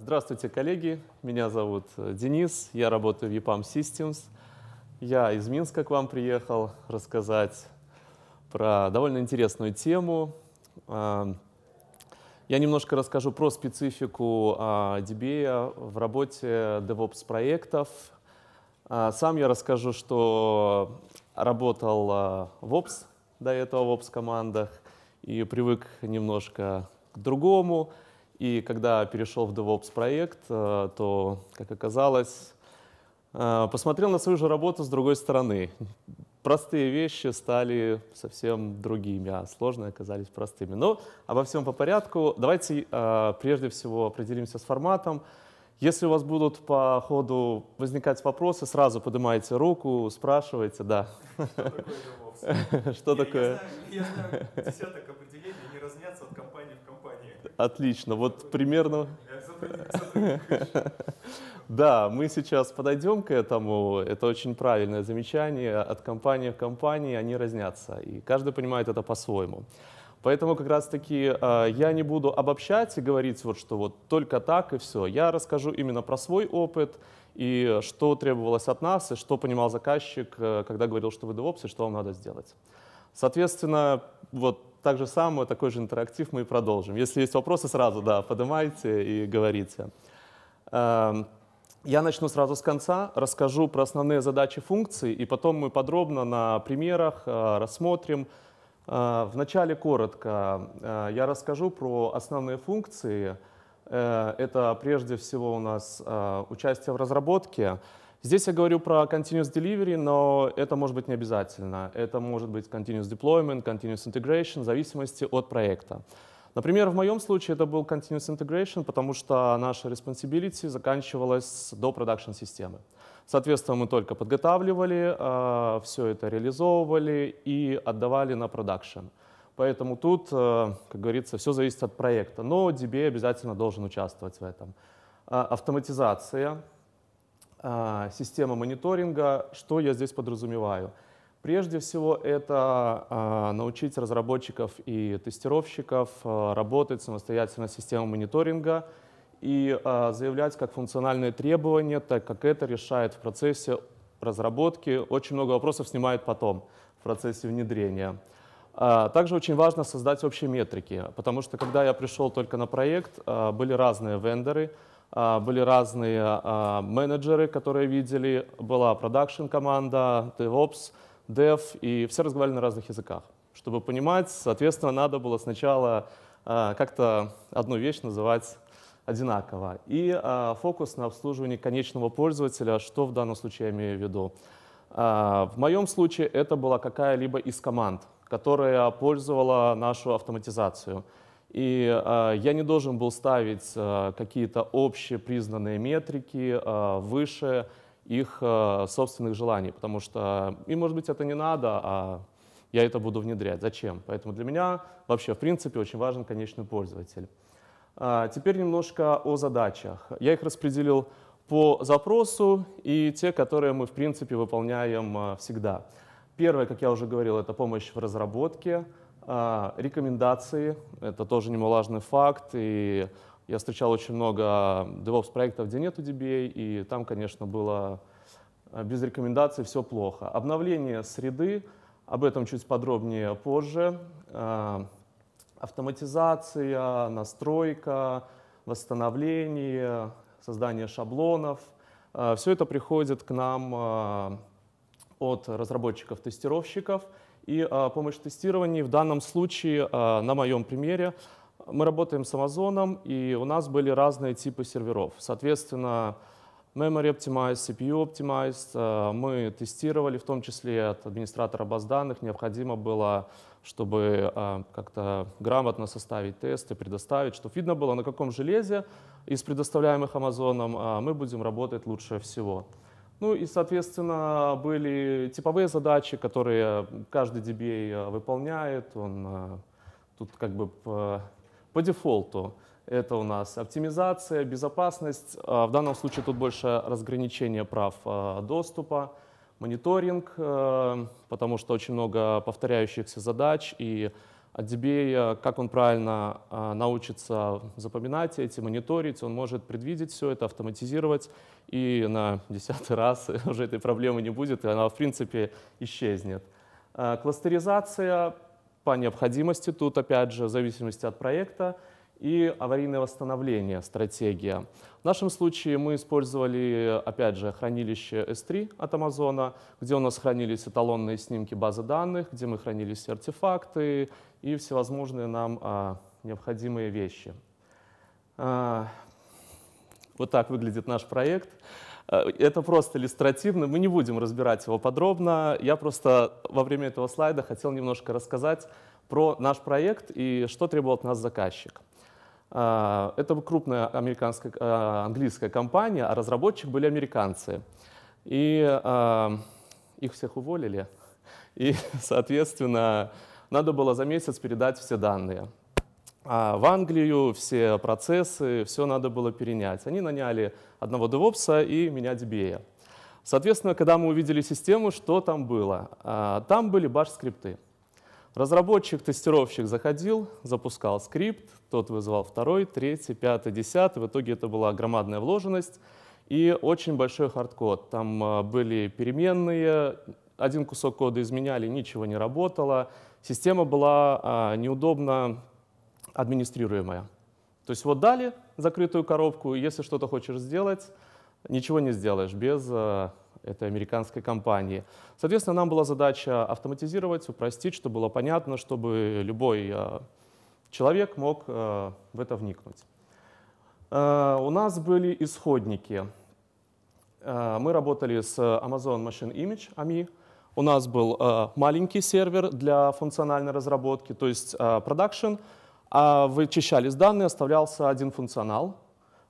Здравствуйте, коллеги. Меня зовут э, Денис. Я работаю в EPAM Systems. Я из Минска к вам приехал рассказать про довольно интересную тему. Эм, я немножко расскажу про специфику а, DBA в работе DevOps проектов. А, сам я расскажу, что работал а, в Ops до этого в Ops командах и привык немножко к другому. И когда перешел в DevOps проект, э, то, как оказалось, э, посмотрел на свою же работу с другой стороны. Простые вещи стали совсем другими, а сложные оказались простыми. Но ну, обо всем по порядку. Давайте э, прежде всего определимся с форматом. Если у вас будут по ходу возникать вопросы, сразу поднимайте руку, спрашивайте, да. Что такое DevOps? Что такое? Я знаю десяток определений, они разнятся от компании в компанию. Отлично. Вот примерно... Да, мы сейчас подойдем к этому. Это очень правильное замечание. От компании к компании они разнятся. И каждый понимает это по-своему. Поэтому как раз-таки э, я не буду обобщать и говорить, вот, что вот только так и все. Я расскажу именно про свой опыт и что требовалось от нас, и что понимал заказчик, э, когда говорил, что вы DevOps, и что вам надо сделать. Соответственно, вот так же самое, такой же интерактив мы и продолжим. Если есть вопросы, сразу, да, поднимайте и говорите. Эм, я начну сразу с конца, расскажу про основные задачи функции, и потом мы подробно на примерах э, рассмотрим. Э, Вначале коротко э, я расскажу про основные функции. Это прежде всего у нас участие в разработке, Здесь я говорю про continuous delivery, но это может быть не обязательно. Это может быть continuous deployment, continuous integration, в зависимости от проекта. Например, в моем случае это был continuous integration, потому что наша responsibility заканчивалась до продакшн системы. Соответственно, мы только подготавливали, а, все это реализовывали и отдавали на продакшн. Поэтому тут, э, как говорится, все зависит от проекта, но DBA обязательно должен участвовать в этом. А, автоматизация а, система мониторинга. Что я здесь подразумеваю? Прежде всего, это а, научить разработчиков и тестировщиков а, работать самостоятельно с системой мониторинга и заявлять как функциональные требования, так как это решает в процессе разработки. Очень много вопросов снимает потом в процессе внедрения. Также очень важно создать общие метрики, потому что когда я пришел только на проект, были разные вендоры — а, были разные а, менеджеры, которые видели, была продакшн-команда, DevOps, Dev, и все разговаривали на разных языках. Чтобы понимать, соответственно, надо было сначала а, как-то одну вещь называть одинаково. И фокус на обслуживании конечного пользователя, что в данном случае я имею в виду. в моем случае это была какая-либо из команд, которая пользовала нашу автоматизацию. И э, я не должен был ставить э, какие-то общепризнанные метрики э, выше их э, собственных желаний, потому что и, может быть, это не надо, а я это буду внедрять. Зачем? Поэтому для меня вообще, в принципе, очень важен конечный пользователь. Э, теперь немножко о задачах. Я их распределил по запросу и те, которые мы, в принципе, выполняем э, всегда. Первое, как я уже говорил, это помощь в разработке. А, рекомендации — это тоже немаловажный факт, и я встречал очень много DevOps-проектов, где нету DBA, и там, конечно, было а, без рекомендаций все плохо. Обновление среды, об этом чуть подробнее позже. А, автоматизация, настройка, восстановление, создание шаблонов. Все это приходит к нам от разработчиков-тестировщиков — и а, помощь в тестировании в данном случае, а, на моем примере, мы работаем с Amazon, и у нас были разные типы серверов. Соответственно, Memory Optimized, CPU Optimized. А, мы тестировали, в том числе от администратора баз данных. Необходимо было, чтобы а, как-то грамотно составить тесты, предоставить, чтобы видно было, на каком железе из предоставляемых Амазоном а, мы будем работать лучше всего. Ну и, соответственно, были типовые задачи, которые каждый DBA э, выполняет. Он э, тут как бы по, по дефолту. Это у нас оптимизация, безопасность. Э, в данном случае тут больше разграничение прав доступа, мониторинг, потому что очень много повторяющихся задач и DBA, э, как он правильно э, научится запоминать эти, мониторить, он может предвидеть все это, автоматизировать, и на десятый раз уже этой проблемы не будет, и она, в принципе, исчезнет. Э, кластеризация по необходимости, тут, опять же, в зависимости от проекта — и аварийное восстановление стратегия. В нашем случае мы использовали, опять же, хранилище S3 от Амазона, где у нас хранились эталонные снимки базы данных, где мы хранили все артефакты и всевозможные нам а, необходимые вещи. А, вот так выглядит наш проект. А, это просто иллюстративно, мы не будем разбирать его подробно. Я просто во время этого слайда хотел немножко рассказать про наш проект и что требовал от нас заказчик. А, это крупная американская, а, английская компания, а разработчик были американцы. И а, их всех уволили. И, соответственно, надо было за месяц передать все данные. в Англию все процессы, все надо было перенять. Они наняли одного девопса и меня DBA. Соответственно, когда мы увидели систему, что там было? Там были баш-скрипты. Разработчик, тестировщик заходил, запускал скрипт, тот вызывал второй, третий, пятый, десятый. В итоге это была громадная вложенность и очень большой хардкод. Там а, были переменные, один кусок кода изменяли, ничего не работало. Система была а, неудобно администрируемая. То есть вот дали закрытую коробку, если что-то хочешь сделать, ничего не сделаешь без а, это американской компании. Соответственно, нам была задача автоматизировать, упростить, чтобы было понятно, чтобы любой э, человек мог э, в это вникнуть. Э, у нас были исходники. Мы работали с Amazon Machine Image, AMI. У нас был маленький сервер для функциональной разработки, то есть продакшн. А вычищались данные, оставлялся один функционал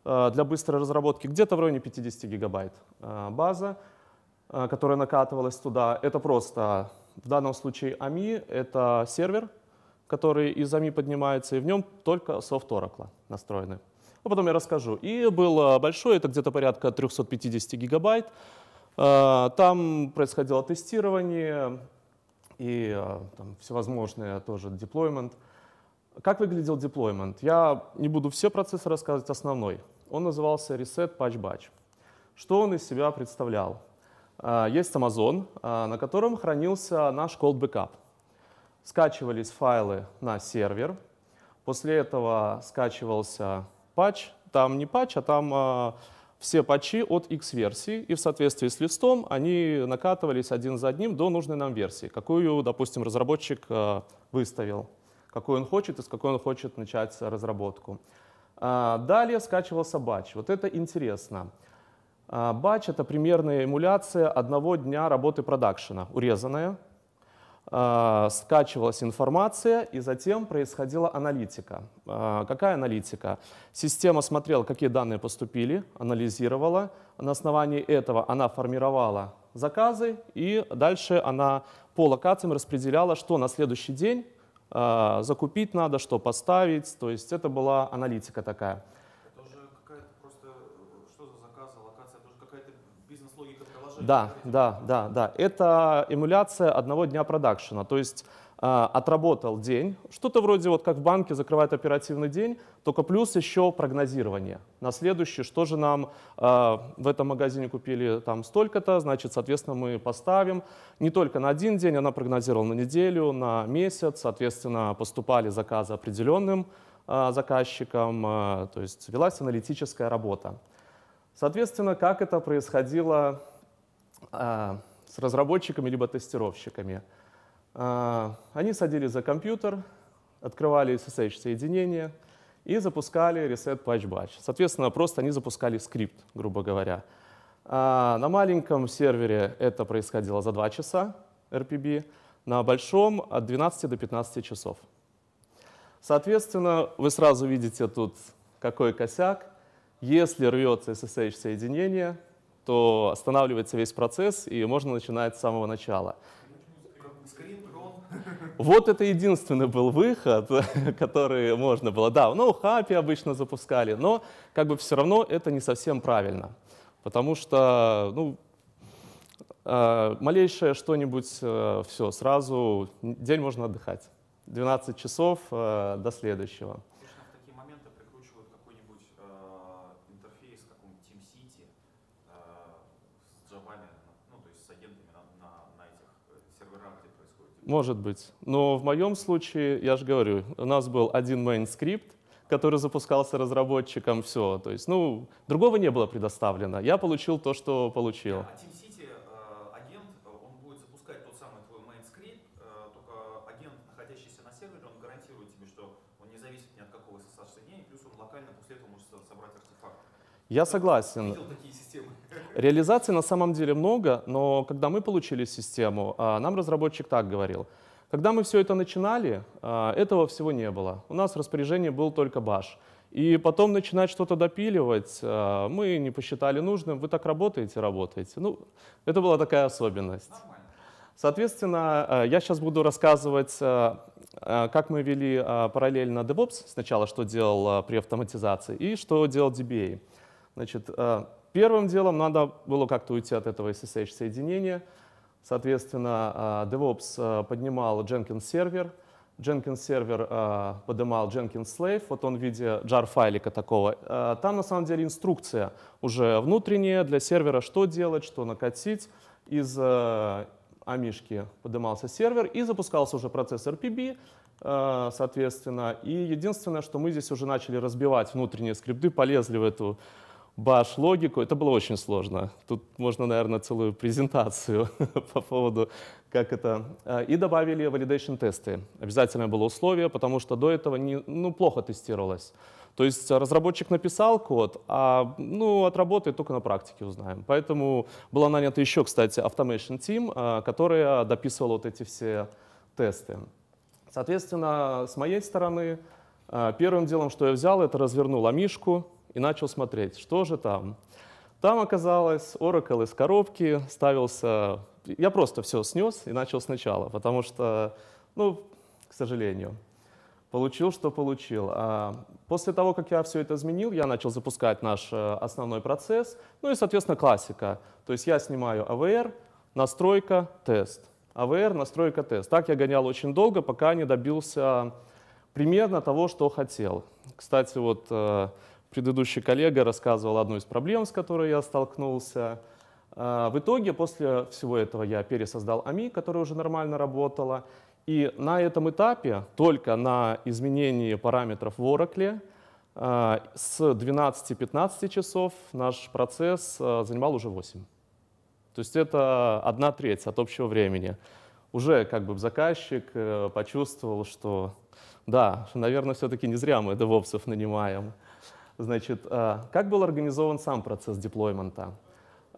для быстрой разработки, где-то в районе 50 гигабайт база. Э, которая накатывалась туда, это просто, в данном случае AMI, это сервер, который из AMI поднимается, и в нем только софт Oracle настроены. Ну, потом я расскажу. И был большой, это где-то порядка 350 гигабайт. Э, там происходило тестирование и э, там, всевозможные тоже деплоймент. Как выглядел деплоймент? Я не буду все процессы рассказывать, основной. Он назывался Reset Patch Batch. Что он из себя представлял? А, есть Amazon, а, на котором хранился наш cold backup. Скачивались файлы на сервер, после этого скачивался патч, там не патч, а там а, все патчи от X-версии, и в соответствии с листом они накатывались один за одним до нужной нам версии, какую, допустим, разработчик выставил, какую он хочет и с какой он хочет начать разработку. Далее скачивался батч. Вот это интересно. А, батч — это примерная эмуляция одного дня работы продакшена, урезанная. А, скачивалась информация, и затем происходила аналитика. А, какая аналитика? Система смотрела, какие данные поступили, анализировала. На основании этого она формировала заказы, и дальше она по локациям распределяла, что на следующий день закупить надо, что поставить. То есть это была аналитика такая. Да, да, да, да. Это эмуляция одного дня продакшена. То есть а, отработал день, что-то вроде вот как в банке закрывает оперативный день, только плюс еще прогнозирование. На следующий, что же нам э, в этом магазине купили там столько-то, значит, соответственно, мы поставим не только на один день, она прогнозировала на неделю, на месяц, соответственно, поступали заказы определенным э, заказчикам, э, то есть велась аналитическая работа. Соответственно, как это происходило а, с разработчиками либо тестировщиками. А, они садились за компьютер, открывали SSH-соединение и запускали reset patch batch. Соответственно, просто они запускали скрипт, грубо говоря. А, на маленьком сервере это происходило за 2 часа RPB, на большом от 12 до 15 часов. Соответственно, вы сразу видите тут какой косяк. Если рвется SSH-соединение, что останавливается весь процесс, и можно начинать с самого начала. Вот это единственный был выход, который можно было. Да, ну, хапи обычно запускали, но как бы все равно это не совсем правильно. Потому что, ну, э, малейшее что-нибудь, э, все, сразу день можно отдыхать. 12 часов э, до следующего. Может быть. Но в моем случае, я же говорю, у нас был один main скрипт, который запускался разработчикам все. То есть, ну, другого не было предоставлено. Я получил то, что получил. А Team э, агент, он будет запускать тот самый твой main скрипт, э, только агент, находящийся на сервере, он гарантирует тебе, что он не зависит ни от какого SSH соединения, плюс он локально после этого может собрать артефакты. Я согласен. Я видел такие системы Реализаций на самом деле много, но когда мы получили систему, а, нам разработчик так говорил. Когда мы все это начинали, а, этого всего не было. У нас распоряжение был только баш. И потом начинать что-то допиливать, а, мы не посчитали нужным, вы так работаете, работаете. Ну, это была такая особенность. Соответственно, я сейчас буду рассказывать, как мы вели параллельно DevOps, сначала что делал при автоматизации и что делал DBA. Значит, Первым делом надо было как-то уйти от этого SSH-соединения. Соответственно, а, DevOps а, поднимал Jenkins сервер, Jenkins сервер а, поднимал Jenkins Slave, вот он в виде jar-файлика такого. Там на самом деле инструкция уже внутренняя для сервера, что делать, что накатить. Из амишки поднимался сервер и запускался уже процесс RPB, соответственно. И единственное, что мы здесь уже начали разбивать внутренние скрипты, полезли в эту баш-логику. Это было очень сложно. Тут можно, наверное, целую презентацию по поводу, как это. А, и добавили validation тесты. Обязательное было условие, потому что до этого не, ну, плохо тестировалось. То есть разработчик написал код, а ну, отработает только на практике узнаем. Поэтому была нанята еще, кстати, Automation Team, а, которая дописывала вот эти все тесты. Соответственно, с моей стороны, а, первым делом, что я взял, это развернул амишку, и начал смотреть, что же там. Там оказалось Oracle из коробки, ставился... Я просто все снес и начал сначала, потому что, ну, к сожалению, получил, что получил. А после того, как я все это изменил, я начал запускать наш э, основной процесс, ну и, соответственно, классика. То есть я снимаю AVR, настройка, тест. AVR, настройка, тест. Так я гонял очень долго, пока не добился примерно того, что хотел. Кстати, вот э, предыдущий коллега рассказывал одну из проблем, с которой я столкнулся. А, в итоге после всего этого я пересоздал АМИ, которая уже нормально работала. И на этом этапе, только на изменении параметров в Oracle, а, с 12-15 часов наш процесс а, занимал уже 8. То есть это одна треть от общего времени. Уже как бы заказчик э, почувствовал, что да, наверное, все-таки не зря мы девопсов нанимаем. Значит, э, как был организован сам процесс деплоймента?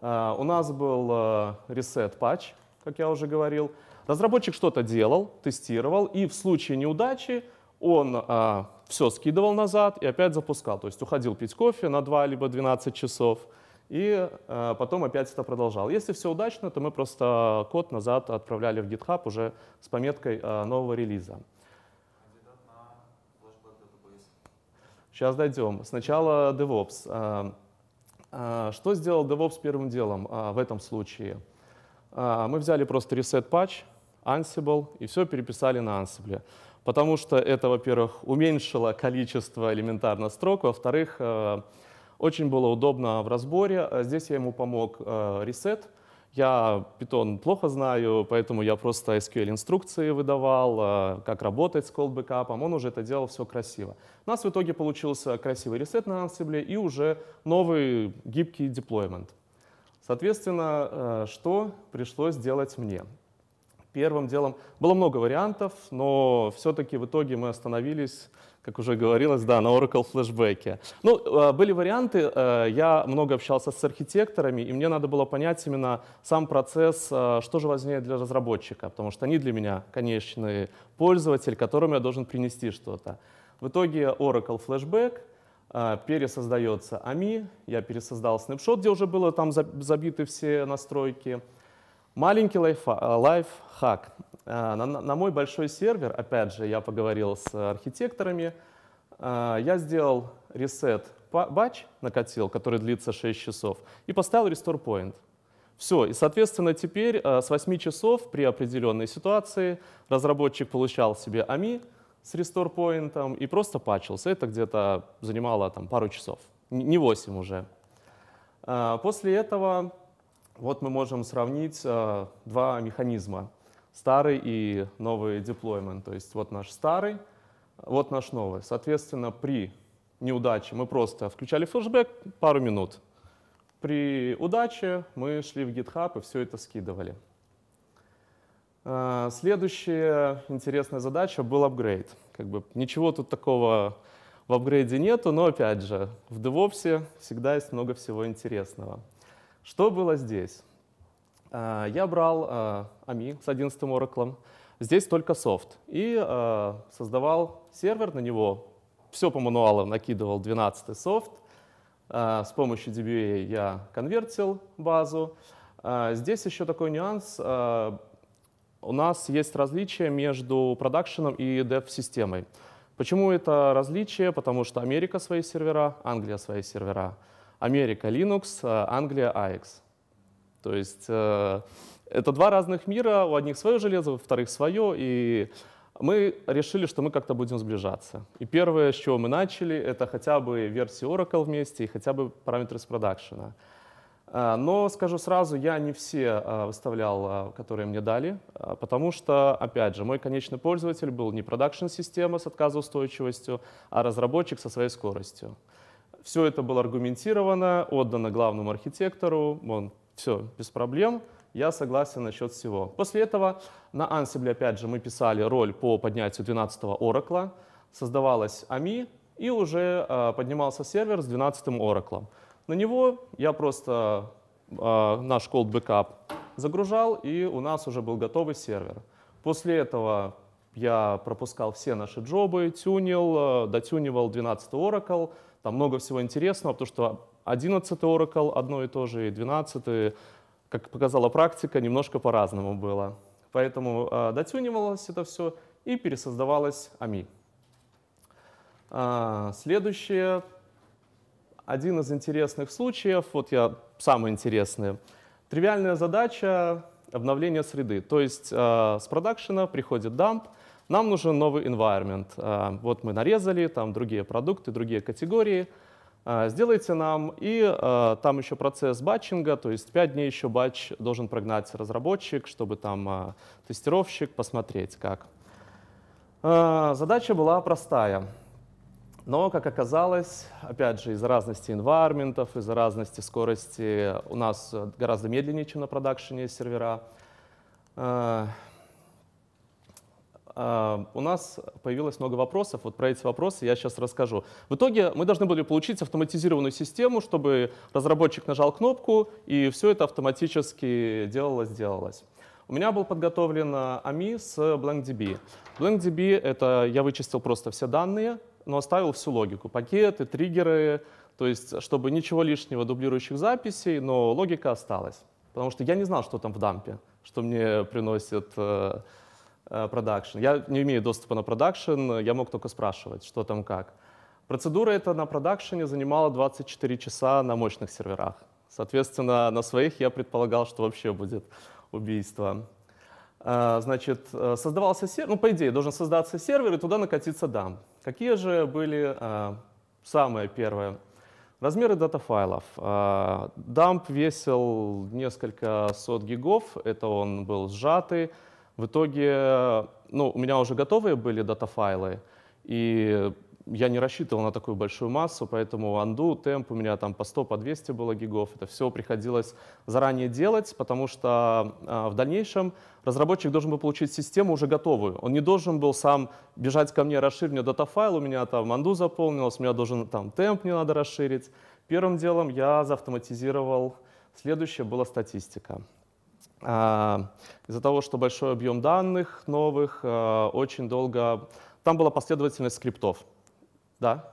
Э, у нас был э, reset патч, как я уже говорил. Разработчик что-то делал, тестировал, и в случае неудачи он а, все скидывал назад и опять запускал. То есть уходил пить кофе на 2 либо 12 часов, и а, потом опять это продолжал. Если все удачно, то мы просто код назад отправляли в GitHub уже с пометкой а, нового релиза. Сейчас дойдем. Сначала DevOps. А, а, что сделал DevOps первым делом а, в этом случае? Мы взяли просто reset патч, Ansible и все переписали на Ansible. Потому что это, во-первых, уменьшило количество элементарно строк, во-вторых, э, очень было удобно в разборе. Здесь я ему помог э, reset. Э, я Python плохо знаю, поэтому я просто SQL-инструкции выдавал, э, как работать с Cold callback'ом. Он уже это делал все красиво. У нас в итоге получился красивый ресет на Ansible и уже новый гибкий деплоймент. Соответственно, э, что пришлось делать мне? Первым делом было много вариантов, но все-таки в итоге мы остановились как уже говорилось, да, на Oracle Flashback. Ну, э, были варианты, э, я много общался с архитекторами, и мне надо было понять именно сам процесс, э, что же важнее для разработчика, потому что они для меня конечный пользователь, которому я должен принести что-то. В итоге Oracle Flashback, пересоздается AMI, я пересоздал снапшот, где уже было там забиты все настройки, Маленький лайф э, лайфхак. Э, на, на мой большой сервер, опять же, я поговорил с архитекторами, э, я сделал ресет батч, накатил, который длится 6 часов, и поставил restore point. Все, и, соответственно, теперь с 8 часов при определенной ситуации разработчик получал себе AMI с restore point и просто патчился. Это где-то занимало там, пару часов, не 8 уже. После этого вот мы можем сравнить э, два механизма, старый и новый деплоймент. То есть вот наш старый, вот наш новый. Соответственно, при неудаче мы просто включали флешбэк пару минут. При удаче мы шли в GitHub и все это скидывали. Э, следующая интересная задача был апгрейд. Как бы ничего тут такого в апгрейде нету, но опять же, в DevOps всегда есть много всего интересного. Что было здесь? А, я брал а, AMI с 11 Oracle, здесь только софт, и а, создавал сервер, на него все по мануалу накидывал 12 софт, с помощью DBA я конвертил базу. Здесь еще такой нюанс, у нас есть различие между продакшеном и dev-системой. Почему это различие? Потому что Америка свои сервера, Англия свои сервера. Америка Linux, э, Англия AX. То есть э, это два разных мира, у одних свое железо, у вторых свое, и мы решили, что мы как-то будем сближаться. И первое, с чего мы начали, это хотя бы версии Oracle вместе и хотя бы параметры с продакшена. Э, но скажу сразу, я не все выставлял, которые мне дали, потому что, опять же, мой конечный пользователь был не продакшн-система с отказоустойчивостью, а разработчик со своей скоростью. Все это было аргументировано, отдано главному архитектору, он все без проблем, я согласен насчет всего. После этого на Ansible, опять же, мы писали роль по поднятию 12-го оракла, создавалась AMI, и уже э, поднимался сервер с 12-м ораклом. На него я просто э, наш cold backup загружал, и у нас уже был готовый сервер. После этого я пропускал все наши джобы, тюнил, э, дотюнивал 12-й Oracle, там много всего интересного, потому что 11 Oracle одно и то же, и 12, как показала практика, немножко по-разному было. Поэтому э, дотюнивалось это все и пересоздавалось AMI. А, следующее. Один из интересных случаев, вот я самый интересный. Тривиальная задача обновления среды. То есть э, с продакшена приходит дамп, нам нужен новый environment. А, вот мы нарезали, там другие продукты, другие категории. А, сделайте нам, и а, там еще процесс батчинга, то есть 5 дней еще батч должен прогнать разработчик, чтобы там тестировщик посмотреть как. Задача была простая. Но, как оказалось, опять же, из-за разности инвайрментов, из-за разности скорости у нас гораздо медленнее, чем на продакшене сервера. А, у нас появилось много вопросов. Вот про эти вопросы я сейчас расскажу. В итоге мы должны были получить автоматизированную систему, чтобы разработчик нажал кнопку, и все это автоматически делалось-делалось. У меня был подготовлен AMI а, с BlankDB. BlankDB — это я вычистил просто все данные, но оставил всю логику. Пакеты, триггеры, то есть чтобы ничего лишнего дублирующих записей, но логика осталась. Потому что я не знал, что там в дампе, что мне приносит э, продакшн. Э, я не имею доступа на продакшн, я мог только спрашивать, что там как. Процедура эта на продакшене занимала 24 часа на мощных серверах. Соответственно, на своих я предполагал, что вообще будет убийство. Э, значит, э, создавался сервер, ну, по идее, должен создаться сервер, и туда накатиться дам. Какие же были самые первые Размеры датафайлов. Дамп весил несколько сот гигов, это он был сжатый. В итоге, ну, у меня уже готовые были дата-файлы, и я не рассчитывал на такую большую массу, поэтому анду, темп у меня там по 100, по 200 было гигов. Это все приходилось заранее делать, потому что э, в дальнейшем разработчик должен был получить систему уже готовую. Он не должен был сам бежать ко мне, расширь мне датафайл, у меня там анду заполнилось, у меня должен там темп не надо расширить. Первым делом я заавтоматизировал. Следующее была статистика. А, из-за того, что большой объем данных новых, а, очень долго... Там была последовательность скриптов. Да?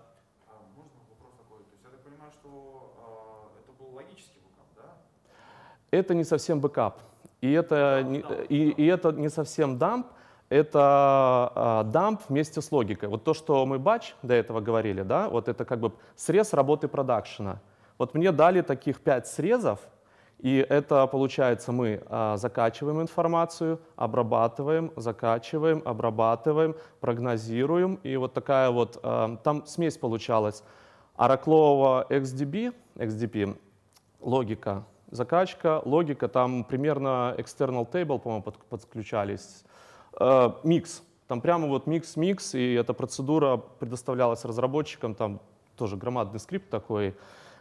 это не совсем бэкап, и это, дамп, не, дамп, и, дамп. и это не совсем дамп, это а, дамп вместе с логикой. Вот то, что мы бач до этого говорили, да, вот это как бы срез работы продакшена. Вот мне дали таких пять срезов, и это получается, мы а, закачиваем информацию, обрабатываем, закачиваем, обрабатываем, прогнозируем. И вот такая вот, а, там смесь получалась. Ораклова XDB, XDP, логика, закачка, логика, там примерно external table, по-моему, под, подключались, э, микс, там прямо вот микс-микс, и эта процедура предоставлялась разработчикам, там тоже громадный скрипт такой,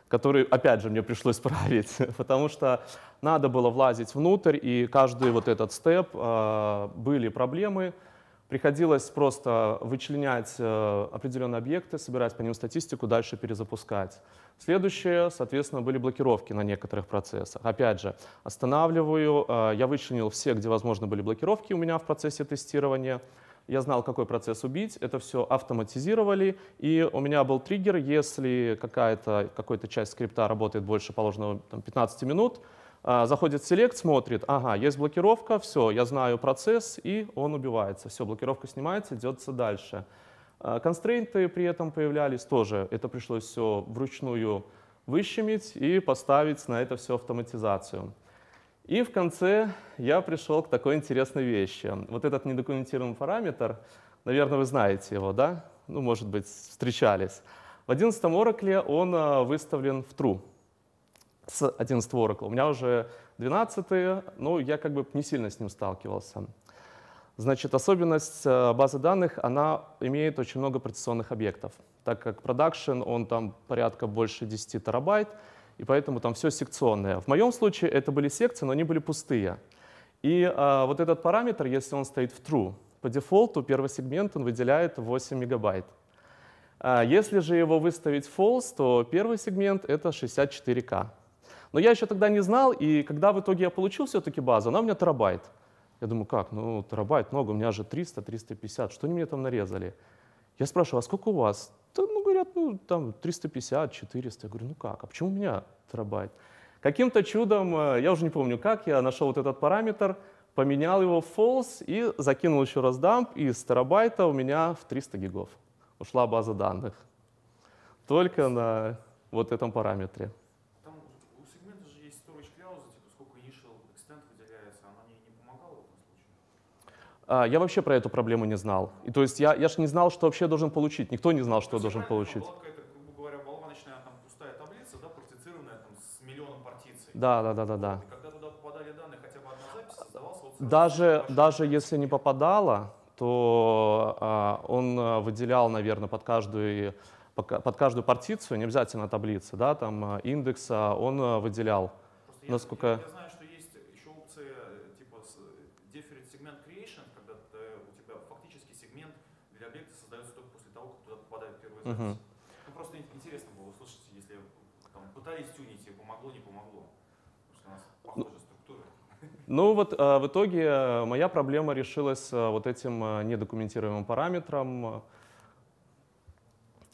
который, опять же, мне пришлось править, потому что надо было влазить внутрь, и каждый вот этот степ э, были проблемы. Приходилось просто вычленять э, определенные объекты, собирать по ним статистику, дальше перезапускать. Следующее, соответственно, были блокировки на некоторых процессах. Опять же, останавливаю, э, я вычленил все, где возможно были блокировки у меня в процессе тестирования я знал, какой процесс убить, это все автоматизировали, и у меня был триггер, если какая-то какая -то часть скрипта работает больше положенного там, 15 минут, а, заходит в Select, смотрит, ага, есть блокировка, все, я знаю процесс, и он убивается. Все, блокировка снимается, идется дальше. А, констрейнты при этом появлялись тоже. Это пришлось все вручную выщемить и поставить на это все автоматизацию. И в конце я пришел к такой интересной вещи. Вот этот недокументированный параметр, наверное, вы знаете его, да? Ну, может быть, встречались. В 11 Oracle он а, выставлен в true с 11 Oracle. У меня уже 12, но я как бы не сильно с ним сталкивался. Значит, особенность а, базы данных, она имеет очень много процессионных объектов, так как продакшн, он там порядка больше 10 терабайт, и поэтому там все секционное. В моем случае это были секции, но они были пустые. И а, вот этот параметр, если он стоит в true, по дефолту первый сегмент он выделяет 8 мегабайт. А если же его выставить false, то первый сегмент это 64к. Но я еще тогда не знал, и когда в итоге я получил все-таки базу, она у меня терабайт. Я думаю, как, ну терабайт много, у меня же 300, 350, что они мне там нарезали? Я спрашиваю, а сколько у вас? Да, ну, говорят, ну, там 350, 400. Я говорю, ну как, а почему у меня терабайт? Каким-то чудом, э, я уже не помню как, я нашел вот этот параметр, поменял его в false и закинул еще раз дамп, и с терабайта у меня в 300 гигов ушла база данных. Только на вот этом параметре. А, я вообще про эту проблему не знал. И то есть я, я же не знал, что вообще должен получить. Никто не знал, что я должен получить. это, грубо говоря, болваночная там, пустая таблица, да, проецированная там, с миллионом партиций. Да, да, да, да. да. И когда туда попадали данные, хотя бы одна запись Вот даже, даже если не попадала, то а, он а, выделял, наверное, под каждую под каждую партицию, не обязательно таблицы, да, там а, индекса, он выделял, Просто насколько... Я, я знаю, Угу. Ну, просто интересно было услышать, если там, пытались тюнить, и помогло, не помогло. Потому что у нас похожая структура. Ну вот э, в итоге э, моя проблема решилась э, вот этим недокументируемым параметром.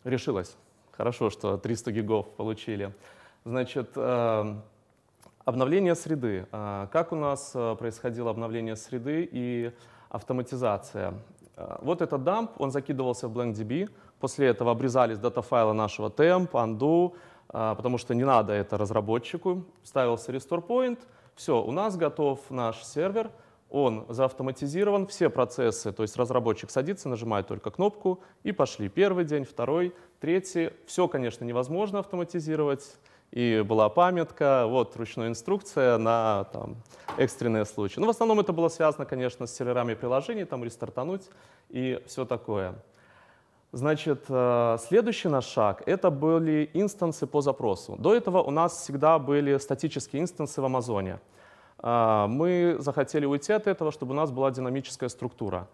Решилась. Хорошо, что 300 гигов получили. Значит, обновление среды. Как у нас происходило обновление среды и автоматизация? Вот этот дамп, он закидывался в BlankDB, После этого обрезались датафайла нашего temp, undo, а, потому что не надо это разработчику. Ставился restore point, все, у нас готов наш сервер, он заавтоматизирован, все процессы, то есть разработчик садится, нажимает только кнопку и пошли. Первый день, второй, третий. Все, конечно, невозможно автоматизировать. И была памятка, вот ручная инструкция на там, экстренные случаи. Но ну, в основном это было связано, конечно, с серверами приложений, там рестартануть и все такое. Значит, э, следующий наш шаг — это были инстансы по запросу. До этого у нас всегда были статические инстансы в Амазоне. Э, мы захотели уйти от этого, чтобы у нас была динамическая структура.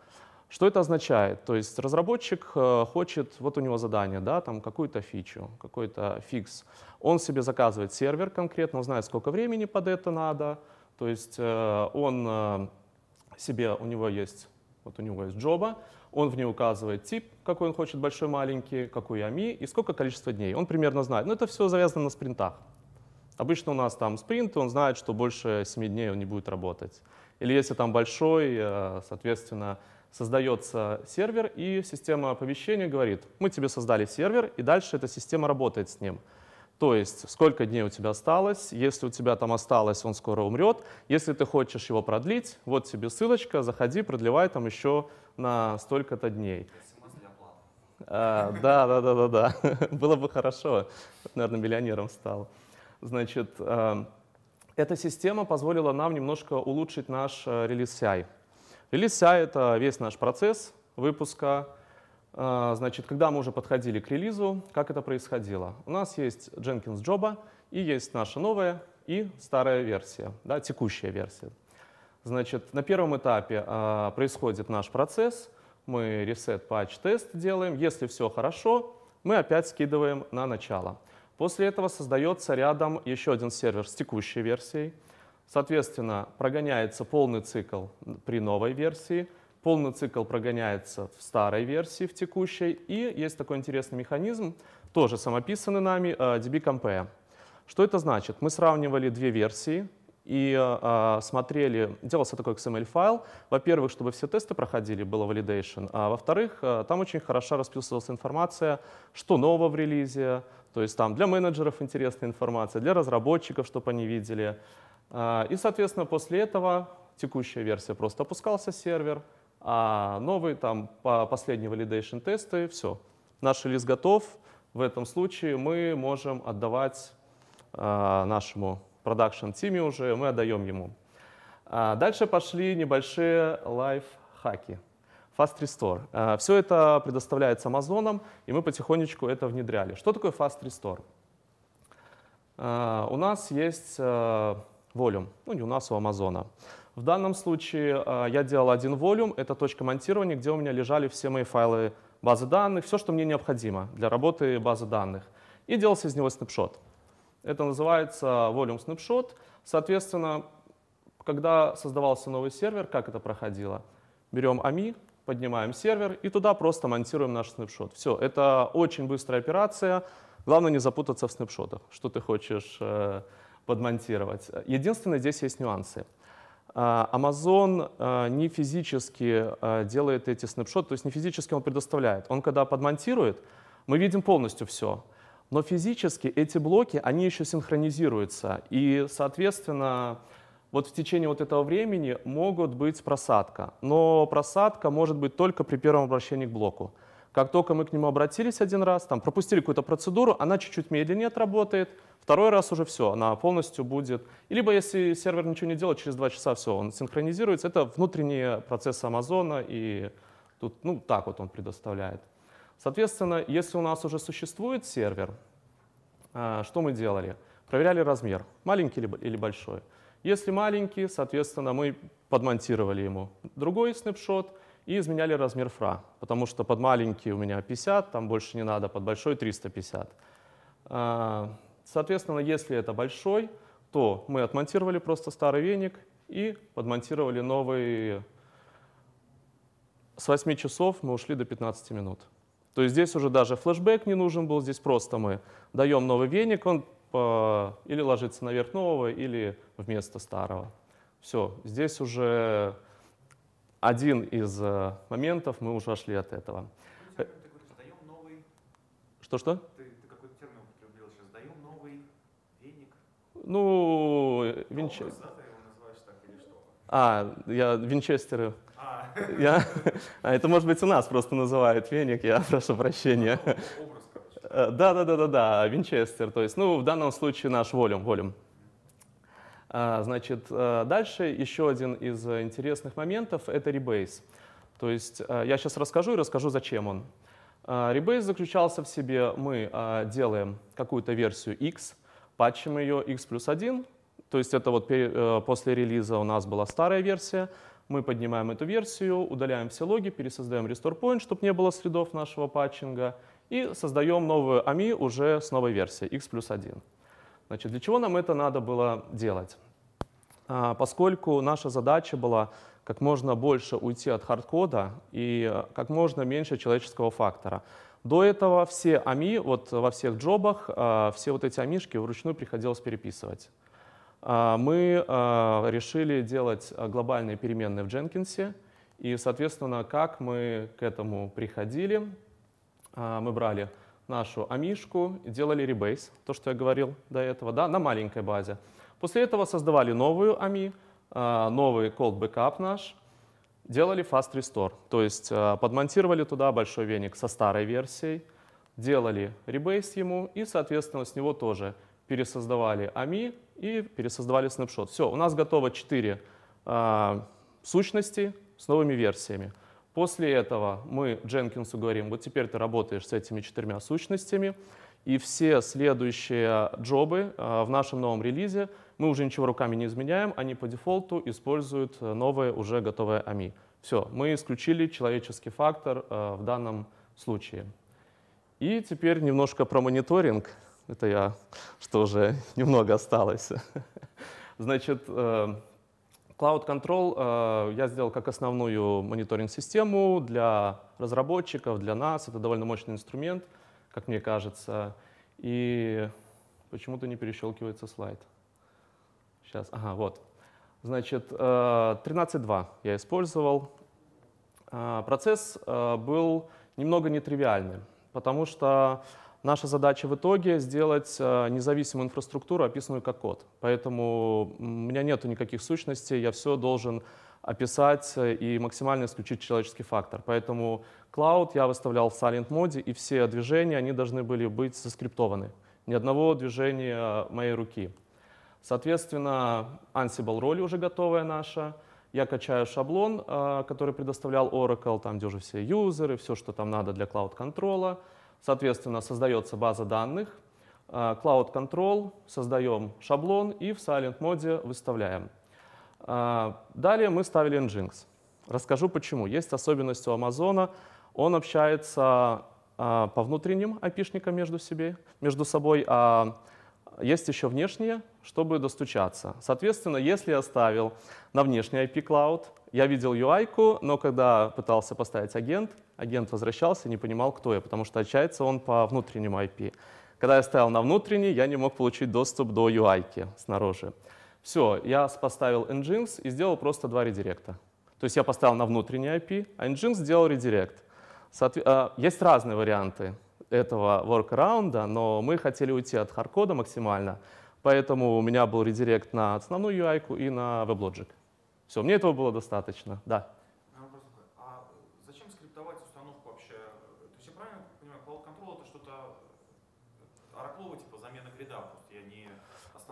Что это означает? То есть разработчик э, хочет, вот у него задание, да, там какую-то фичу, какой-то фикс. Он себе заказывает сервер конкретно, знает, сколько времени под это надо. То есть он себе, у него есть, вот у него есть джоба, он в ней указывает тип, какой он хочет, большой, маленький, какой ами и сколько количество дней. Он примерно знает. Но это все завязано на спринтах. Обычно у нас там спринт, и он знает, что больше 7 дней он не будет работать. Или если там большой, э, соответственно, создается сервер, и система оповещения говорит, мы тебе создали сервер, и дальше эта система работает с ним. То есть сколько дней у тебя осталось, если у тебя там осталось, он скоро умрет. Если ты хочешь его продлить, вот тебе ссылочка, заходи, продлевай там еще на столько-то дней. А, да, да, да, да, да. Было бы хорошо. Наверное, миллионером стал. Значит, а, эта система позволила нам немножко улучшить наш э, релиз CI. Релиз CI — это весь наш процесс выпуска, а, значит, когда мы уже подходили к релизу, как это происходило? У нас есть Jenkins Job, и есть наша новая и старая версия, да, текущая версия. Значит, на первом этапе а, происходит наш процесс, мы ресет патч тест делаем, если все хорошо, мы опять скидываем на начало. После этого создается рядом еще один сервер с текущей версией, соответственно, прогоняется полный цикл при новой версии – Полный цикл прогоняется в старой версии, в текущей. И есть такой интересный механизм, тоже самописанный нами, DB-Compare. Э, что это значит? Мы сравнивали две версии и э, э, смотрели, делался такой XML-файл. Во-первых, чтобы все тесты проходили, было validation. А во-вторых, там очень хорошо расписывалась информация, что нового в релизе, то есть там для менеджеров интересная информация, для разработчиков, чтобы они видели. и, соответственно, после этого текущая версия просто опускался сервер, а новые там по последние validation тесты, все. Наш релиз готов. В этом случае мы можем отдавать а, нашему продакшн тиме уже, мы отдаем ему. А, дальше пошли небольшие лайфхаки. Fast Restore. А, все это предоставляется Amazon, и мы потихонечку это внедряли. Что такое Fast Restore? у нас есть Volume, ну не у нас, у Amazon. В данном случае а, я делал один волюм, это точка монтирования, где у меня лежали все мои файлы базы данных, все, что мне необходимо для работы базы данных. И делался из него снапшот. Это называется Volume Snapshot. Соответственно, когда создавался новый сервер, как это проходило? Берем AMI, поднимаем сервер и туда просто монтируем наш снапшот. Все, это очень быстрая операция. Главное не запутаться в снапшотах, что ты хочешь э, подмонтировать. Единственное, здесь есть нюансы. А, Amazon а, не физически а, делает эти снапшоты, то есть не физически он предоставляет. Он когда подмонтирует, мы видим полностью все. Но физически эти блоки, они еще синхронизируются. И, соответственно, вот в течение вот этого времени могут быть просадка. Но просадка может быть только при первом обращении к блоку. Как только мы к нему обратились один раз, там пропустили какую-то процедуру, она чуть-чуть медленнее отработает, второй раз уже все, она полностью будет. Либо если сервер ничего не делает, через два часа все, он синхронизируется. Это внутренние процессы Амазона, и тут, ну, так вот он предоставляет. Соответственно, если у нас уже существует сервер, а, что мы делали? Проверяли размер, маленький или большой. Если маленький, соответственно, мы подмонтировали ему другой снапшот — и изменяли размер фра, потому что под маленький у меня 50, там больше не надо, под большой 350. А, соответственно, если это большой, то мы отмонтировали просто старый веник и подмонтировали новый. С 8 часов мы ушли до 15 минут. То есть здесь уже даже флешбэк не нужен был, здесь просто мы даем новый веник, он а, или ложится наверх нового, или вместо старого. Все, здесь уже один из э, моментов, мы уже отошли от этого. Что-что? Ну, э, винч... А, я винчестеры. А. Я... а, это может быть у нас просто называют веник, я прошу прощения. Образ, э, Да, да, да, да, да, винчестер. То есть, ну, в данном случае наш волюм, волюм. А, значит, а, дальше еще один из интересных моментов — это Rebase. То есть а, я сейчас расскажу и расскажу, зачем он. Rebase заключался в себе, мы делаем какую-то версию X, патчим ее X плюс 1, то есть это вот э, после релиза у нас была старая версия, мы поднимаем эту версию, удаляем все логи, пересоздаем restore point, чтобы не было следов нашего патчинга, и создаем новую AMI уже с новой версией X плюс 1. Значит, для чего нам это надо было делать? А, поскольку наша задача была как можно больше уйти от хардкода и э, как можно меньше человеческого фактора. До этого все АМИ, вот во всех джобах, а, все вот эти АМИшки вручную приходилось переписывать. А, мы решили делать глобальные переменные в Дженкинсе, и, соответственно, как мы к этому приходили, мы брали нашу амишку, делали ребейс, то, что я говорил до этого, да, на маленькой базе. После этого создавали новую ами, а, новый cold backup наш, делали fast restore, то есть а, подмонтировали туда большой веник со старой версией, делали ребейс ему и, соответственно, с него тоже пересоздавали ами и пересоздавали снапшот. Все, у нас готово 4 а, сущности с новыми версиями. После этого мы Дженкинсу говорим, вот теперь ты работаешь с этими четырьмя сущностями, и все следующие джобы э, в нашем новом релизе мы уже ничего руками не изменяем, они по дефолту используют новое уже готовое AMI. Все, мы исключили человеческий фактор э, в данном случае. И теперь немножко про мониторинг. Это я, что уже немного осталось. Значит, э, Cloud Control э, я сделал как основную мониторинг-систему для разработчиков, для нас. Это довольно мощный инструмент, как мне кажется. И почему-то не перещелкивается слайд. Сейчас, ага, вот. Значит, э, 13.2 я использовал. Э, процесс э, был немного нетривиальным, потому что Наша задача в итоге сделать э, независимую инфраструктуру, описанную как код. Поэтому у меня нет никаких сущностей, я все должен описать э, и максимально исключить человеческий фактор. Поэтому клауд я выставлял в silent моде, и все движения, они должны были быть заскриптованы. Ни одного движения моей руки. Соответственно, Ansible роль уже готовая наша. Я качаю шаблон, э, который предоставлял Oracle, там, где уже все юзеры, все, что там надо для клауд контроля. Соответственно, создается база данных, э, Cloud Control, создаем шаблон и в Silent моде выставляем. Э, далее мы ставили Nginx. Расскажу почему. Есть особенность у Амазона. Он общается э, по внутренним IP-шникам между, себе, между собой, а есть еще внешние, чтобы достучаться. Соответственно, если я ставил на внешний IP Cloud, я видел UI, но когда пытался поставить агент, агент возвращался и не понимал, кто я, потому что отчается он по внутреннему IP. Когда я стоял на внутренний, я не мог получить доступ до UI снаружи. Все, я поставил Nginx и сделал просто два редиректа. То есть я поставил на внутренний IP, а Nginx сделал редирект. Соотве- а, есть разные варианты этого workaround, но мы хотели уйти от хардкода максимально, поэтому у меня был редирект на основную UI и на WebLogic. Все, мне этого было достаточно, да.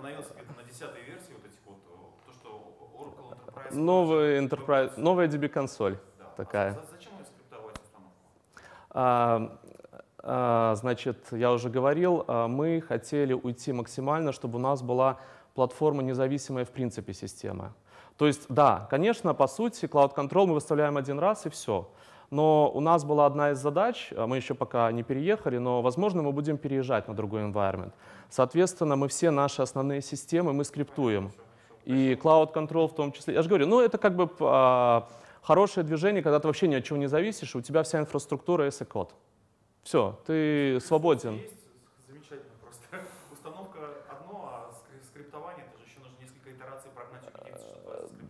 остановился где-то на 10 версии вот этих вот, то, что Oracle Enterprise... Новый Enterprise, новая DB-консоль да. А такая. А зачем скриптовать установку? А, а, значит, я уже говорил, а, мы хотели уйти максимально, чтобы у нас была платформа независимая в принципе система. То есть, да, конечно, по сути, Cloud Control мы выставляем один раз и все. Но у нас была одна из задач, а мы еще пока не переехали, но, возможно, мы будем переезжать на другой environment. Соответственно, мы все наши основные системы, мы скриптуем. И Cloud Control в том числе. Я же говорю, ну это как бы а, хорошее движение, когда ты вообще ни от чего не зависишь, у тебя вся инфраструктура, и код. Все, ты свободен.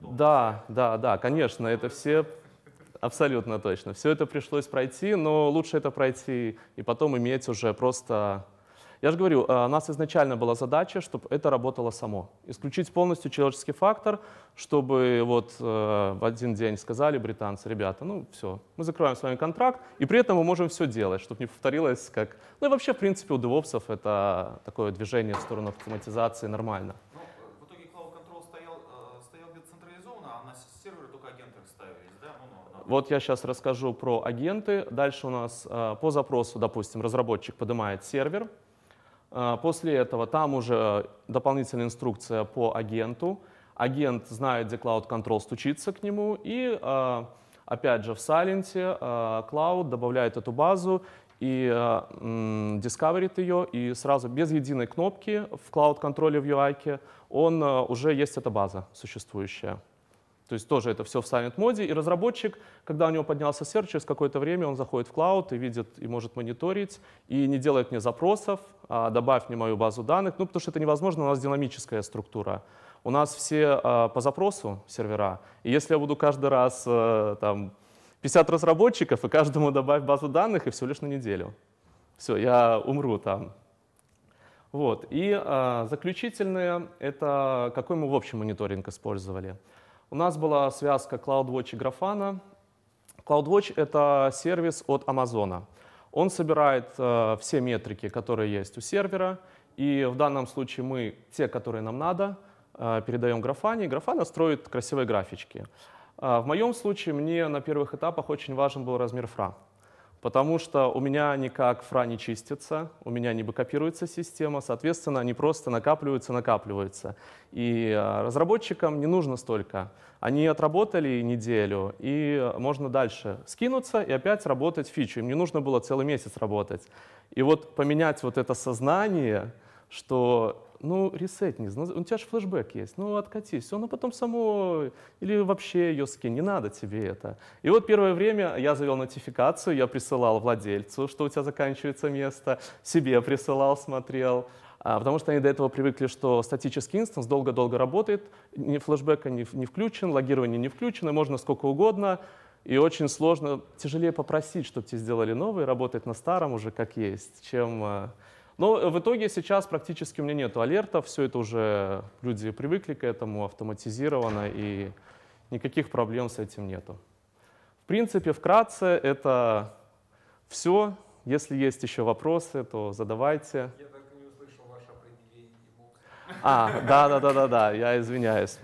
Да, да, да, конечно, это все Абсолютно точно. Все это пришлось пройти, но лучше это пройти и потом иметь уже просто... Я же говорю, э, у нас изначально была задача, чтобы это работало само. Исключить полностью человеческий фактор, чтобы вот э, в один день сказали британцы, ребята, ну все, мы закрываем с вами контракт, и при этом мы можем все делать, чтобы не повторилось как... Ну и вообще, в принципе, у девопсов это такое движение в сторону автоматизации нормально. Вот я сейчас расскажу про агенты. Дальше у нас а, по запросу, допустим, разработчик поднимает сервер. А, после этого там уже дополнительная инструкция по агенту. Агент знает, где Cloud Control стучится к нему. И а, опять же в Silent Cloud добавляет эту базу и дискаверит ее. И сразу без единой кнопки в Cloud Control в UI он уже есть эта база существующая. То есть тоже это все в Silent моде. И разработчик, когда у него поднялся сервер, через какое-то время он заходит в клауд и видит, и может мониторить, и не делает мне запросов, а добавь мне мою базу данных, ну потому что это невозможно, у нас динамическая структура. У нас все а, по запросу сервера. И если я буду каждый раз а, там 50 разработчиков, и каждому добавь базу данных, и всего лишь на неделю. Все, я умру там. Вот. И а, заключительное — это какой мы в общем мониторинг использовали. У нас была связка CloudWatch и Grafana. CloudWatch — это сервис от Amazon. Он собирает э, все метрики, которые есть у сервера, и в данном случае мы те, которые нам надо, э, передаем Grafana, и Grafana строит красивые графички. Э, в моем случае мне на первых этапах очень важен был размер фра потому что у меня никак фра не чистится, у меня не бэкопируется система, соответственно, они просто накапливаются, накапливаются. И а, разработчикам не нужно столько. Они отработали неделю, и можно дальше скинуться и опять работать фичу. Им не нужно было целый месяц работать. И вот поменять вот это сознание, что ну, ресетни, у тебя же флешбэк есть, ну, откатись, оно ну, потом само, или вообще ее скинь, не надо тебе это. И вот первое время я завел нотификацию, я присылал владельцу, что у тебя заканчивается место, себе присылал, смотрел, а, потому что они до этого привыкли, что статический инстанс долго-долго работает, ни флешбека не, не включен, логирование не включено, можно сколько угодно, и очень сложно, тяжелее попросить, чтобы тебе сделали новый, работать на старом уже как есть, чем а, но э, в итоге сейчас практически у меня нет алертов, все это уже люди привыкли к этому, автоматизировано, и никаких проблем с этим нету. В принципе, вкратце это все. Если есть еще вопросы, то задавайте. Я так не услышал ваше определение. А, да, да, да, да, да, я извиняюсь.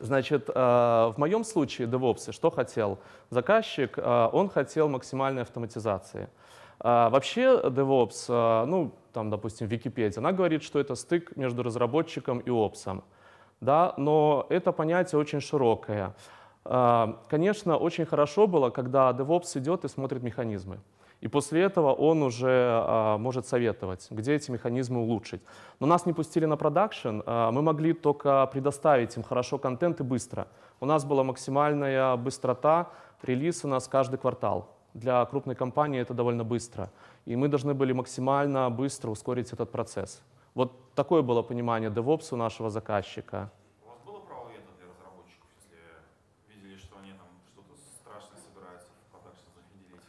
Значит, э, в моем случае DevOps что хотел? Заказчик, э, он хотел максимальной автоматизации. Вообще DevOps, ну, там, допустим, Википедия, она говорит, что это стык между разработчиком и опсом. Да, но это понятие очень широкое. А, конечно, очень хорошо было, когда DevOps идет и смотрит механизмы. И после этого он уже а, может советовать, где эти механизмы улучшить. Но нас не пустили на продакшн, а, мы могли только предоставить им хорошо контент и быстро. У нас была максимальная быстрота релиз у нас каждый квартал. Для крупной компании это довольно быстро и мы должны были максимально быстро ускорить этот процесс. Вот такое было понимание DevOps у нашего заказчика. У вас было право вето для разработчиков, если видели, что они там что-то страшное собираются в продакшн зафиделить?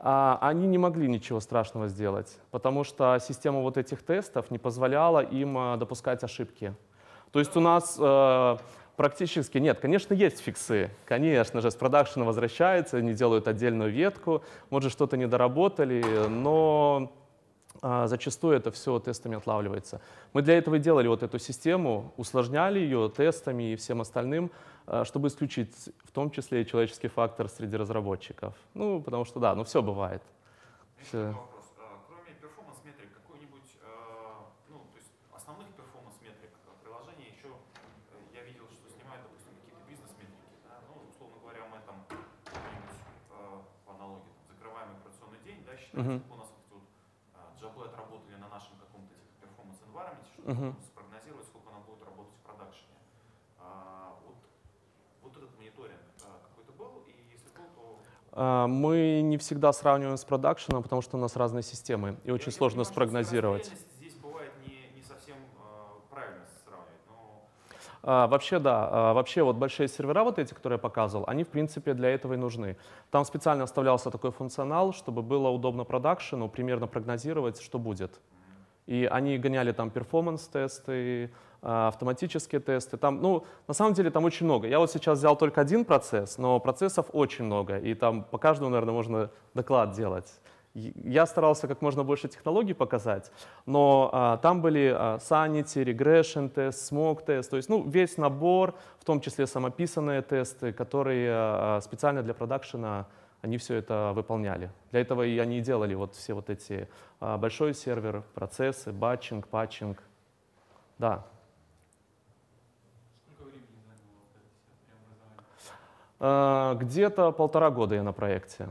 А, они не могли ничего страшного сделать, потому что система вот этих тестов не позволяла им э, допускать ошибки. То есть у нас э, Практически нет. Конечно, есть фиксы. Конечно же, с продакшена возвращается, они делают отдельную ветку, может, что-то не доработали, но а, зачастую это все тестами отлавливается. Мы для этого и делали вот эту систему, усложняли ее тестами и всем остальным, а, чтобы исключить в том числе и человеческий фактор среди разработчиков. Ну, потому что да, ну все бывает. Все. получается. Uh-huh. У нас как вот джаблы отработали на нашем каком-то типа перформанс environment, чтобы uh-huh. спрогнозировать, сколько она будет работать в продакшене. А, вот, вот этот мониторинг а, какой-то был, и если был, то а, мы не всегда сравниваем с продакшеном, потому что у нас разные системы, и очень и сложно спрогнозировать. А, вообще, да, а, вообще вот большие сервера вот эти, которые я показывал, они, в принципе, для этого и нужны. Там специально оставлялся такой функционал, чтобы было удобно продакшену примерно прогнозировать, что будет. И они гоняли там перформанс-тесты, а, автоматические тесты. Там, ну, на самом деле там очень много. Я вот сейчас взял только один процесс, но процессов очень много. И там по каждому, наверное, можно доклад делать. Я старался как можно больше технологий показать, но а, там были а, sanity, regression тест, smoke тест, то есть ну, весь набор, в том числе самописанные тесты, которые а, специально для продакшена они все это выполняли. Для этого и они делали вот все вот эти а, большой сервер, процессы, батчинг, патчинг. Да. А, Где-то полтора года я на проекте.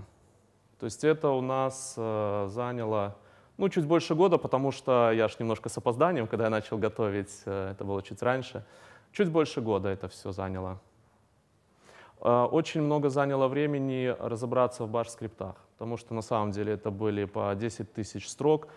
То есть это у нас э, заняло ну, чуть больше года, потому что я ж немножко с опозданием, когда я начал готовить, э, это было чуть раньше. Чуть больше года это все заняло. Э, очень много заняло времени разобраться в баш-скриптах, потому что на самом деле это были по 10 тысяч строк,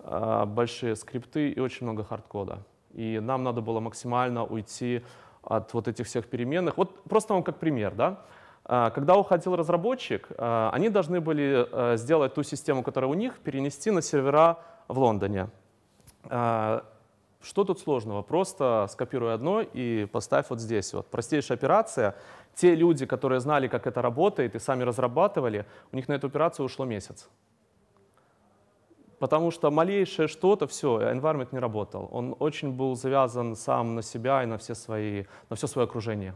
э, большие скрипты и очень много хардкода. И нам надо было максимально уйти от вот этих всех переменных. Вот просто вам как пример, да? А, когда уходил разработчик, а, они должны были а, сделать ту систему, которая у них, перенести на сервера в Лондоне. Что тут сложного? Просто скопируй одно и поставь вот здесь. Вот. Простейшая операция. Те люди, которые знали, как это работает и сами разрабатывали, у них на эту операцию ушло месяц. Потому что малейшее что-то, все, environment не работал. Он очень был завязан сам на себя и на все, свои, на все свое окружение.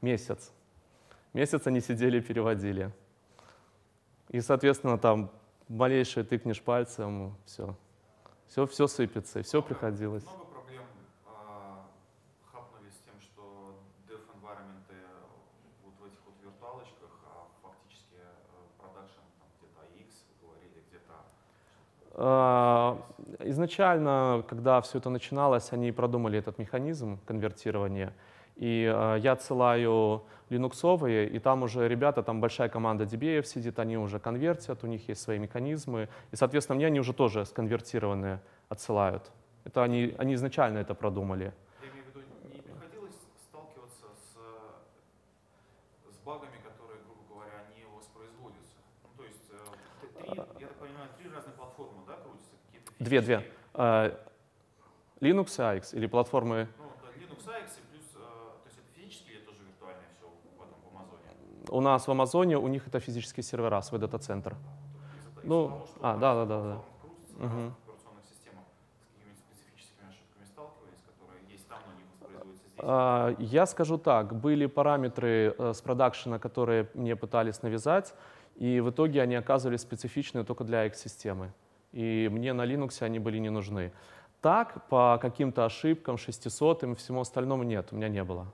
Месяц. Месяц они сидели и переводили. И, соответственно, там малейшее тыкнешь пальцем, все. Все, все сыпется, все много, приходилось. Много проблем а, хапнули с тем, что dev environment вот в этих вот виртуалочках, а фактически э, продакшн там где-то AX, говорили, где-то... А, изначально, когда все это начиналось, они продумали этот механизм конвертирования. И э, я отсылаю линуксовые, и там уже ребята, там большая команда DBA сидит, они уже конвертят, у них есть свои механизмы. И, соответственно, мне они уже тоже сконвертированные отсылают. Это они, они изначально это продумали. Я имею в виду, не приходилось сталкиваться с, э, с багами, которые, грубо говоря, не воспроизводятся? Ну, то есть, э, три, а, я так понимаю, три разные платформы, да, крутятся? Две, две. Э, Linux и AX, или платформы... Ну, Linux, AX у нас в Амазоне, у них это физические сервера, свой дата-центр. Ну, а, да, да, да. да. Угу. Я скажу так, были параметры э, с продакшена, которые мне пытались навязать, и в итоге они оказывались специфичны только для их системы И мне на Linux они были не нужны. Так, по каким-то ошибкам, 600 и всему остальному нет, у меня не было.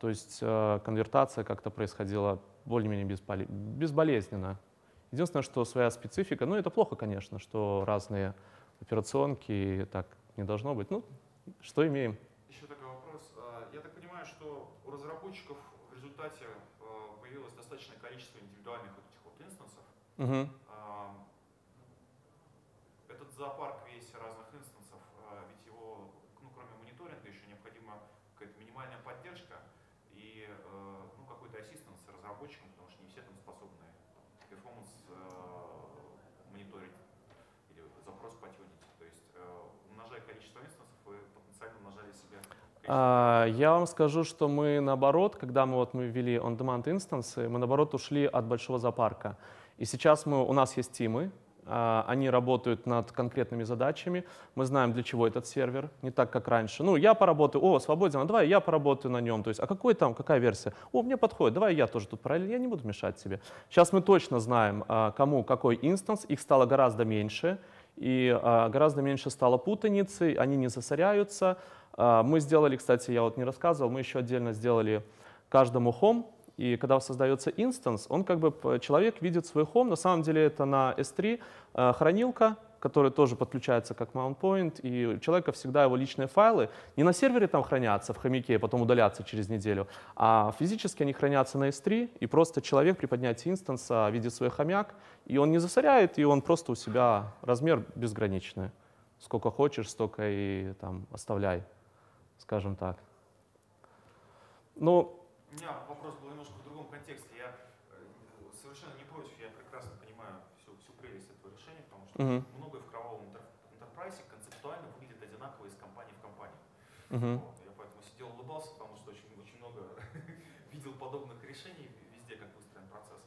То есть э, конвертация как-то происходила более-менее безболезненно. Единственное, что своя специфика, ну это плохо, конечно, что разные операционки, так не должно быть. Ну, что имеем? Еще такой вопрос. А, я так понимаю, что у разработчиков в результате э, появилось достаточное количество индивидуальных вот этих вот инстансов. Угу. Этот зоопарк А, я вам скажу, что мы наоборот, когда мы вот мы ввели on-demand инстансы, мы наоборот ушли от большого зоопарка. И сейчас мы, у нас есть тимы, а, они работают над конкретными задачами. Мы знаем, для чего этот сервер, не так, как раньше. Ну, я поработаю, о, свободен, а давай я поработаю на нем. То есть, а какой там, какая версия? О, мне подходит, давай я тоже тут параллельно, я не буду мешать тебе. Сейчас мы точно знаем, кому какой инстанс, их стало гораздо меньше, и гораздо меньше стало путаницы, они не засоряются, а, мы сделали, кстати, я вот не рассказывал, мы еще отдельно сделали каждому home, и когда создается инстанс, он как бы человек видит свой home, на самом деле это на S3 а, хранилка, которая тоже подключается как mount point, и у человека всегда его личные файлы не на сервере там хранятся в хомяке, и потом удалятся через неделю, а физически они хранятся на S3, и просто человек при поднятии инстанса видит свой хомяк, и он не засоряет, и он просто у себя размер безграничный. Сколько хочешь, столько и там оставляй скажем так. Ну, У меня вопрос был немножко в другом контексте. Я э, совершенно не против, я прекрасно понимаю всю, всю прелесть этого решения, потому что угу. многое в кровавом интерпрайсе концептуально выглядит одинаково из компании в компанию. Угу. Вот. Я поэтому сидел улыбался, потому что очень, очень много видел подобных решений везде, как выстроен процесс.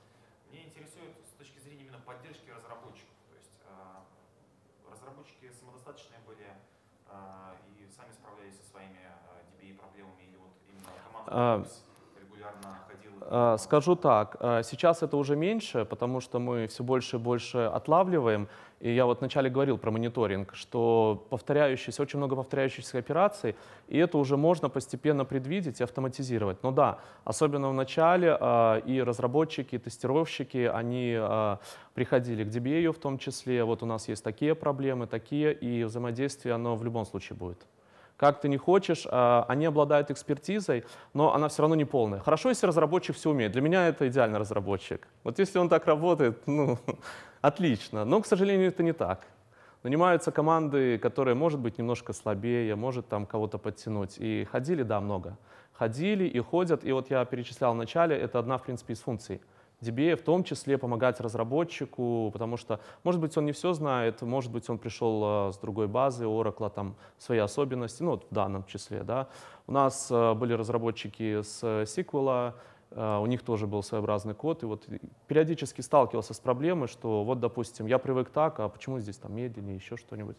Мне интересует с точки зрения именно поддержки разработчиков. То есть а, разработчики самодостаточные были а, и сами справлялись со своими э, DBA-проблемами или вот именно команда а, регулярно ходила? А, скажу так, э, сейчас это уже меньше, потому что мы все больше и больше отлавливаем. И я вот вначале говорил про мониторинг, что повторяющиеся, очень много повторяющихся операций, и это уже можно постепенно предвидеть и автоматизировать. Но да, особенно в начале э, и разработчики, и тестировщики, они приходили к DBA в том числе, вот у нас есть такие проблемы, такие, и взаимодействие оно в любом случае будет как ты не хочешь, а, они обладают экспертизой, но она все равно не полная. Хорошо, если разработчик все умеет. Для меня это идеальный разработчик. Вот если он так работает, ну, отлично. Но, к сожалению, это не так. Нанимаются команды, которые, может быть, немножко слабее, может там кого-то подтянуть. И ходили, да, много. Ходили и ходят. И вот я перечислял вначале, это одна, в принципе, из функций – DBA в том числе помогать разработчику, потому что, может быть, он не все знает, может быть, он пришел а, с другой базы Oracle, а, там свои особенности, ну, в данном числе, да. У нас а, были разработчики с э, SQL, у них тоже был своеобразный код, и вот периодически сталкивался с проблемой, что вот, допустим, я привык так, а почему здесь там медленнее, еще что-нибудь.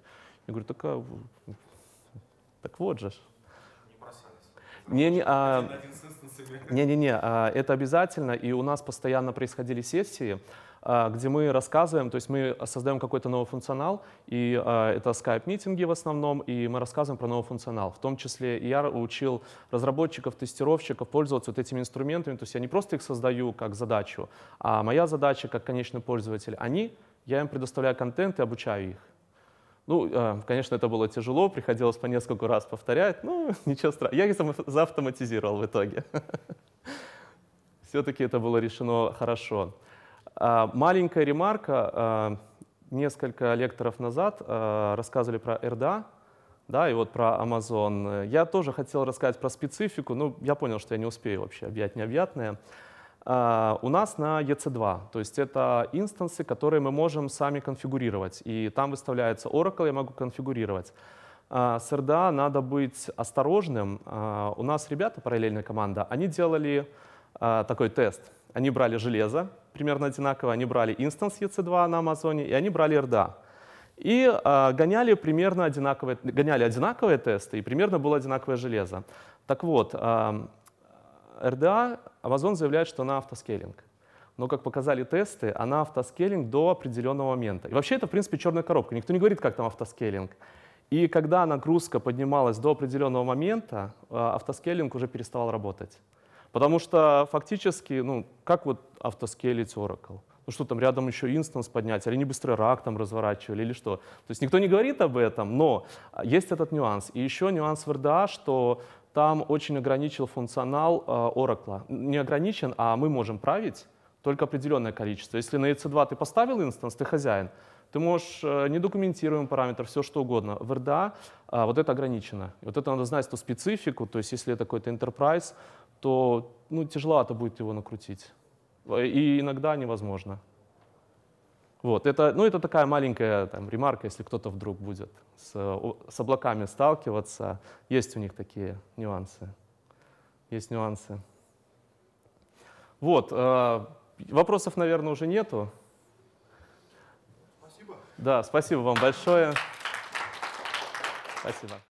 Я говорю, так, а, так вот же, не, не, не, не, а, это обязательно, и у нас постоянно происходили сессии, а, где мы рассказываем, то есть мы создаем какой-то новый функционал, и а, это скайп-митинги в основном, и мы рассказываем про новый функционал. В том числе я учил разработчиков, тестировщиков пользоваться вот этими инструментами, то есть я не просто их создаю как задачу, а моя задача как конечный пользователь, они, я им предоставляю контент и обучаю их. Ну, э, конечно, это было тяжело, приходилось по несколько раз повторять, ну, ничего страшного. Я их заавтоматизировал в итоге. Все-таки это было решено хорошо. А, маленькая ремарка. Э, несколько лекторов назад э, рассказывали про РДА, да, и вот про Amazon. Я тоже хотел рассказать про специфику, но я понял, что я не успею вообще объять необъятное. А, у нас на EC2, то есть это инстансы, которые мы можем сами конфигурировать, и там выставляется Oracle, я могу конфигурировать. А, с RDA надо быть осторожным. А, у нас ребята, параллельная команда, они делали такой тест. Они брали железо, примерно одинаково, они брали инстанс EC2 на Амазоне, и они брали RDA. И гоняли примерно одинаковые, гоняли одинаковые тесты, и примерно было одинаковое железо. Так вот, э, RDA Amazon заявляет, что она автоскейлинг. Но, как показали тесты, она автоскейлинг до определенного момента. И вообще это, в принципе, черная коробка. Никто не говорит, как там автоскейлинг. И когда нагрузка поднималась до определенного момента, э, автоскейлинг уже переставал работать. Потому что фактически, ну, как вот автоскейлить Oracle? Ну что там, рядом еще инстанс поднять, или не быстрый рак там разворачивали, или что? То есть никто не говорит об этом, но э, есть этот нюанс. И еще нюанс в RDA, что там очень ограничил функционал э, Oracle. Не ограничен, а мы можем править только определенное количество. Если на EC2 ты поставил инстанс, ты хозяин, ты можешь э, недокументируемый параметр, все что угодно. В RDA а, э, вот это ограничено. вот это надо знать, ту специфику, то есть если это какой-то enterprise, то ну, тяжело это будет его накрутить. И иногда невозможно. Вот, это, ну, это такая маленькая там, ремарка, если кто-то вдруг будет с, с облаками сталкиваться. Есть у них такие нюансы. Есть нюансы. Вот, э, вопросов, наверное, уже нету. Спасибо. Да, спасибо вам большое. Спасибо.